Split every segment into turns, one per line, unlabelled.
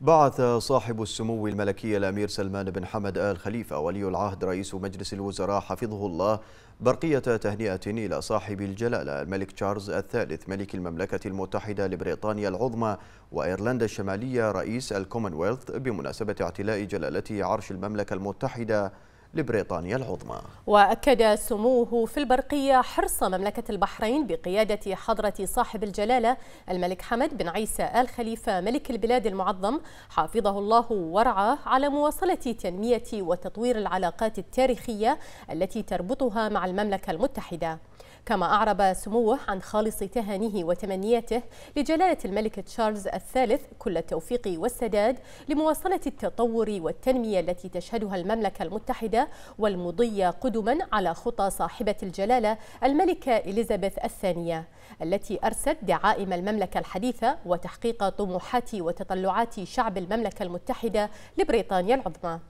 بعث صاحب السمو الملكي الأمير سلمان بن حمد آل خليفة ولي العهد رئيس مجلس الوزراء حفظه الله برقية تهنئة إلى صاحب الجلالة الملك تشارلز الثالث ملك المملكة المتحدة لبريطانيا العظمى وإيرلندا الشمالية رئيس الكومنولث بمناسبة اعتلاء جلالته عرش المملكة المتحدة لبريطانيا العظمى
وأكد سموه في البرقية حرص مملكة البحرين بقيادة حضرة صاحب الجلالة الملك حمد بن عيسى آل خليفة ملك البلاد المعظم حافظه الله ورعاه على مواصلة تنمية وتطوير العلاقات التاريخية التي تربطها مع المملكة المتحدة كما أعرب سموه عن خالص تهانيه وتمنياته لجلالة الملك تشارلز الثالث كل التوفيق والسداد لمواصلة التطور والتنمية التي تشهدها المملكة المتحدة والمضي قدما على خطى صاحبة الجلالة الملكة إليزابيث الثانية التي أرست دعائم المملكة الحديثة وتحقيق طموحات وتطلعات شعب المملكة المتحدة لبريطانيا العظمى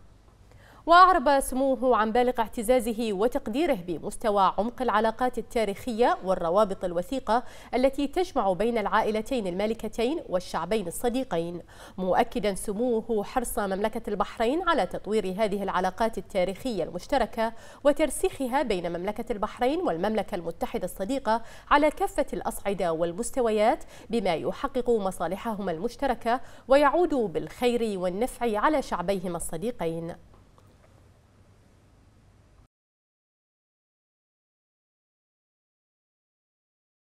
وأعرب سموه عن بالغ اعتزازه وتقديره بمستوى عمق العلاقات التاريخية والروابط الوثيقة التي تجمع بين العائلتين المالكتين والشعبين الصديقين مؤكدا سموه حرص مملكة البحرين على تطوير هذه العلاقات التاريخية المشتركة وترسيخها بين مملكة البحرين والمملكة المتحدة الصديقة على كافة الأصعدة والمستويات بما يحقق مصالحهما المشتركة ويعود بالخير والنفع على شعبيهما الصديقين